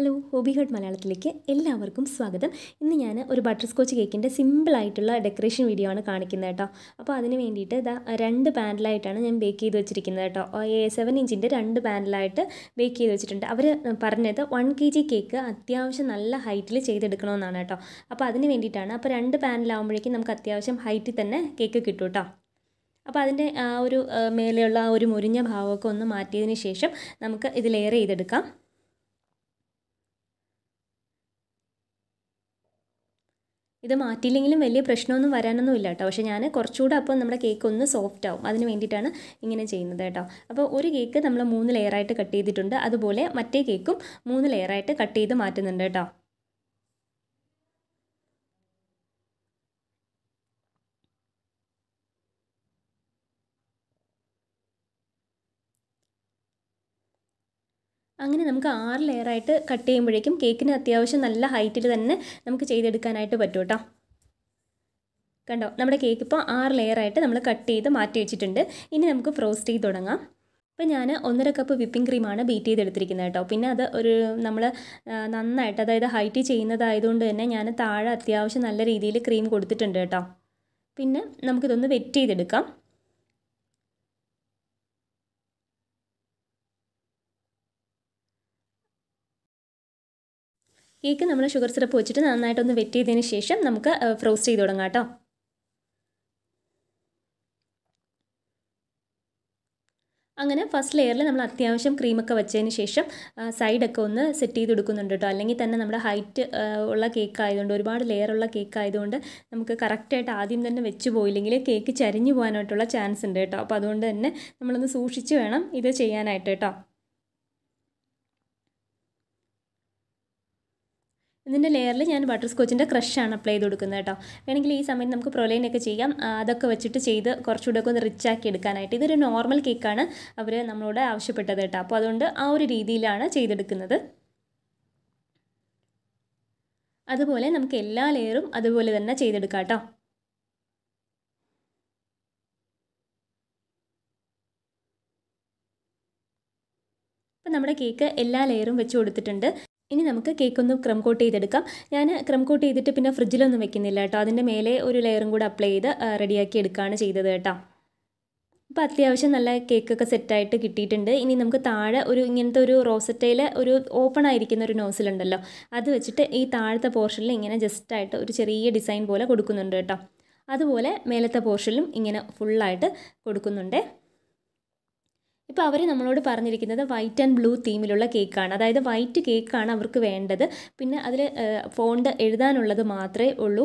hello hobby hut മലയാളത്തിലേക്ക് എല്ലാവർക്കും സ്വാഗതം ഇന്ന് ഞാൻ ഒരു ബട്ടർ സ്കോച്ച് കേക്കിൻ്റെ സിമ്പിളായിട്ടുള്ള ഡെക്കറേഷൻ വീഡിയോ ആണ് കാണിക്കുന്നത് കേട്ടോ അപ്പോൾ അതിന് വേണ്ടിയിട്ട് ഇതാ രണ്ട് പാനലായിട്ടാണ് ഞാൻ ബേക്ക് ചെയ്ത് വെച്ചിരിക്കുന്നത് കേട്ടോ സെവൻ ഇഞ്ചിൻ്റെ രണ്ട് പാനലായിട്ട് ബേക്ക് ചെയ്ത് വെച്ചിട്ടുണ്ട് അവർ പറഞ്ഞത് വൺ കെ ജി കേക്ക് അത്യാവശ്യം നല്ല ഹൈറ്റിൽ ചെയ്തെടുക്കണമെന്നാണ് കേട്ടോ അപ്പോൾ അതിന് വേണ്ടിയിട്ടാണ് അപ്പോൾ രണ്ട് പാനലാകുമ്പോഴേക്കും നമുക്ക് അത്യാവശ്യം ഹൈറ്റിൽ തന്നെ കേക്ക് കിട്ടും കേട്ടോ അപ്പോൾ അതിൻ്റെ ആ ഒരു മേലെയുള്ള ആ ഒരു മുരിഞ്ഞ ഭാവമൊക്കെ ഒന്ന് മാറ്റിയതിന് ശേഷം നമുക്ക് ഇത് ലെയർ ചെയ്തെടുക്കാം ഇത് മാറ്റിയില്ലെങ്കിലും വലിയ പ്രശ്നമൊന്നും വരാനൊന്നും ഇല്ല കേട്ടോ പക്ഷേ ഞാൻ കുറച്ചുകൂടെ അപ്പോൾ നമ്മുടെ കേക്ക് ഒന്ന് സോഫ്റ്റ് ആവും അതിന് വേണ്ടിയിട്ടാണ് ഇങ്ങനെ ചെയ്യുന്നത് കേട്ടോ അപ്പോൾ ഒരു കേക്ക് നമ്മൾ മൂന്ന് ലെയറായിട്ട് കട്ട് ചെയ്തിട്ടുണ്ട് അതുപോലെ മറ്റേ കേക്കും മൂന്ന് ലെയറായിട്ട് കട്ട് ചെയ്ത് മാറ്റുന്നുണ്ട് കേട്ടോ അങ്ങനെ നമുക്ക് ആറ് ലെയറായിട്ട് കട്ട് ചെയ്യുമ്പോഴേക്കും കേക്കിന് അത്യാവശ്യം നല്ല ഹൈറ്റിൽ തന്നെ നമുക്ക് ചെയ്തെടുക്കാനായിട്ട് പറ്റും കേട്ടോ കണ്ടോ നമ്മുടെ കേക്ക് ഇപ്പോൾ ആറ് ലെയറായിട്ട് നമ്മൾ കട്ട് ചെയ്ത് മാറ്റി വെച്ചിട്ടുണ്ട് ഇനി നമുക്ക് ഫ്രോസ്റ്റ് ചെയ്ത് തുടങ്ങാം അപ്പോൾ ഞാൻ ഒന്നര കപ്പ് വിപ്പിംഗ് ക്രീമാണ് ബീറ്റ് ചെയ്തെടുത്തിരിക്കുന്നത് കേട്ടോ പിന്നെ അത് ഒരു നമ്മൾ നന്നായിട്ട് അതായത് ഹൈറ്റ് ചെയ്യുന്നതായതുകൊണ്ട് തന്നെ ഞാൻ താഴെ അത്യാവശ്യം നല്ല രീതിയിൽ ക്രീം കൊടുത്തിട്ടുണ്ട് കേട്ടോ പിന്നെ നമുക്കിതൊന്ന് വെറ്റ് ചെയ്തെടുക്കാം കേക്ക് നമ്മൾ ഷുഗർ സിറപ്പ് വെച്ചിട്ട് നന്നായിട്ടൊന്ന് വെറ്റ് ചെയ്തതിന് ശേഷം നമുക്ക് ഫ്രോസ്റ്റ് ചെയ്ത് തുടങ്ങാം കേട്ടോ അങ്ങനെ ഫസ്റ്റ് ലെയറിൽ നമ്മൾ അത്യാവശ്യം ക്രീമൊക്കെ വെച്ചതിന് ശേഷം സൈഡൊക്കെ ഒന്ന് സെറ്റ് ചെയ്ത് കൊടുക്കുന്നുണ്ട് കേട്ടോ അല്ലെങ്കിൽ തന്നെ നമ്മുടെ ഹൈറ്റ് ഉള്ള കേക്ക് ആയതുകൊണ്ട് ഒരുപാട് ലെയറുള്ള കേക്ക് ആയതുകൊണ്ട് നമുക്ക് കറക്റ്റായിട്ട് ആദ്യം തന്നെ വെച്ച് പോയില്ലെങ്കിൽ കേക്ക് ചരിഞ്ഞു പോകാനായിട്ടുള്ള ചാൻസ് ഉണ്ട് കേട്ടോ അപ്പോൾ അതുകൊണ്ട് തന്നെ നമ്മളൊന്ന് സൂക്ഷിച്ച് വേണം ഇത് ചെയ്യാനായിട്ട് കേട്ടോ ഇതിൻ്റെ ലെയറിൽ ഞാൻ ബട്ടർ സ്കോച്ചിൻ്റെ ക്രഷാണ് അപ്ലൈ ചെയ്ത് കൊടുക്കുന്നത് കേട്ടോ വേണമെങ്കിൽ ഈ സമയത്ത് നമുക്ക് പ്രൊലൈനൊക്കെ ചെയ്യാം അതൊക്കെ വെച്ചിട്ട് ചെയ്ത് കുറച്ചുകൂടെ ഒക്കെ ഒന്ന് റിച്ച് ആക്കി എടുക്കാനായിട്ട് ഇതൊരു നോർമൽ കേക്കാണ് അവർ നമ്മളോട് ആവശ്യപ്പെട്ടത് കേട്ടോ അപ്പോൾ അതുകൊണ്ട് ആ ഒരു രീതിയിലാണ് ചെയ്തെടുക്കുന്നത് അതുപോലെ നമുക്ക് എല്ലാ ലെയറും അതുപോലെ തന്നെ ചെയ്തെടുക്കാം കേട്ടോ നമ്മുടെ കേക്ക് എല്ലാ ലെയറും വെച്ച് കൊടുത്തിട്ടുണ്ട് ഇനി നമുക്ക് കേക്ക് ഒന്ന് ക്രം കോട്ട് ചെയ്തെടുക്കാം ഞാൻ ക്രം കോട്ട് ചെയ്തിട്ട് പിന്നെ ഫ്രിഡ്ജിലൊന്നും വെക്കുന്നില്ല കേട്ടോ അതിൻ്റെ മേലെ ഒരു ലെയറും കൂടെ അപ്ലൈ ചെയ്ത് റെഡിയാക്കി എടുക്കുകയാണ് ചെയ്തത് കേട്ടോ അപ്പോൾ അത്യാവശ്യം നല്ല കേക്കൊക്കെ സെറ്റായിട്ട് കിട്ടിയിട്ടുണ്ട് ഇനി നമുക്ക് താഴെ ഒരു ഇങ്ങനത്തെ ഒരു റോസറ്റയിൽ ഒരു ഓപ്പൺ ആയിരിക്കുന്ന ഒരു നോസിലുണ്ടല്ലോ അത് വെച്ചിട്ട് ഈ താഴത്തെ പോർഷനിൽ ഇങ്ങനെ ജസ്റ്റായിട്ട് ഒരു ചെറിയ ഡിസൈൻ പോലെ കൊടുക്കുന്നുണ്ട് കേട്ടോ അതുപോലെ മേലത്തെ പോർഷനിലും ഇങ്ങനെ ഫുള്ളായിട്ട് കൊടുക്കുന്നുണ്ട് ഇപ്പോൾ അവർ നമ്മളോട് പറഞ്ഞിരിക്കുന്നത് വൈറ്റ് ആൻഡ് ബ്ലൂ തീമിലുള്ള കേക്കാണ് അതായത് വൈറ്റ് കേക്കാണ് അവർക്ക് വേണ്ടത് പിന്നെ അതിൽ ഫോണ്ട് എഴുതാനുള്ളത് മാത്രമേ ഉള്ളൂ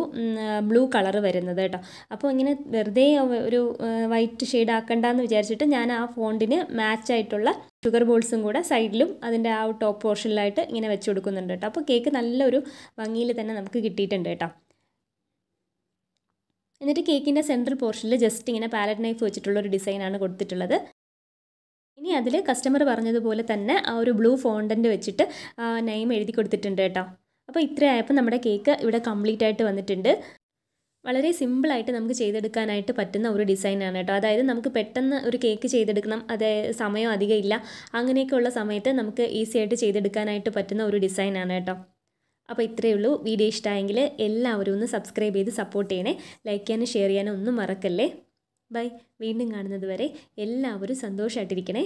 ബ്ലൂ കളർ വരുന്നത് കേട്ടോ അപ്പോൾ ഇങ്ങനെ വെറുതെ ഒരു വൈറ്റ് ഷെയ്ഡ് ആക്കണ്ടെന്ന് വിചാരിച്ചിട്ട് ഞാൻ ആ ഫോണ്ടിന് മാച്ച് ആയിട്ടുള്ള ഷുഗർ ബോൾസും കൂടെ സൈഡിലും അതിൻ്റെ ആ ടോപ്പ് പോർഷനിലായിട്ട് ഇങ്ങനെ വെച്ച് കൊടുക്കുന്നുണ്ട് കേട്ടോ അപ്പോൾ കേക്ക് നല്ലൊരു ഭംഗിയിൽ തന്നെ നമുക്ക് കിട്ടിയിട്ടുണ്ട് കേട്ടോ എന്നിട്ട് കേക്കിൻ്റെ സെൻട്രൽ പോർഷനിൽ ജസ്റ്റ് ഇങ്ങനെ പാലറ്റ് നൈഫ് വെച്ചിട്ടുള്ള ഒരു ഡിസൈനാണ് കൊടുത്തിട്ടുള്ളത് ഇനി അതിൽ കസ്റ്റമർ പറഞ്ഞതുപോലെ തന്നെ ആ ഒരു ബ്ലൂ ഫോണ്ടൻ്റ് വെച്ചിട്ട് നെയിം എഴുതി കൊടുത്തിട്ടുണ്ട് കേട്ടോ അപ്പോൾ ഇത്രയായപ്പോൾ നമ്മുടെ കേക്ക് ഇവിടെ കംപ്ലീറ്റ് ആയിട്ട് വന്നിട്ടുണ്ട് വളരെ സിമ്പിളായിട്ട് നമുക്ക് ചെയ്തെടുക്കാനായിട്ട് പറ്റുന്ന ഒരു ഡിസൈനാണ് കേട്ടോ അതായത് നമുക്ക് പെട്ടെന്ന് ഒരു കേക്ക് ചെയ്തെടുക്കണം അതായത് സമയം അധികം ഇല്ല അങ്ങനെയൊക്കെയുള്ള സമയത്ത് നമുക്ക് ഈസി ആയിട്ട് ചെയ്തെടുക്കാനായിട്ട് പറ്റുന്ന ഒരു ഡിസൈനാണ് കേട്ടോ അപ്പോൾ ഇത്രയേ ഉള്ളൂ വീഡിയോ ഇഷ്ടമായെങ്കിൽ എല്ലാവരും ഒന്ന് സബ്സ്ക്രൈബ് ചെയ്ത് സപ്പോർട്ട് ചെയ്യണേ ലൈക്ക് ചെയ്യാനും ഷെയർ ചെയ്യാനും ഒന്നും മറക്കല്ലേ ബൈ വീണ്ടും കാണുന്നത് വരെ എല്ലാവരും സന്തോഷമായിട്ടിരിക്കണേ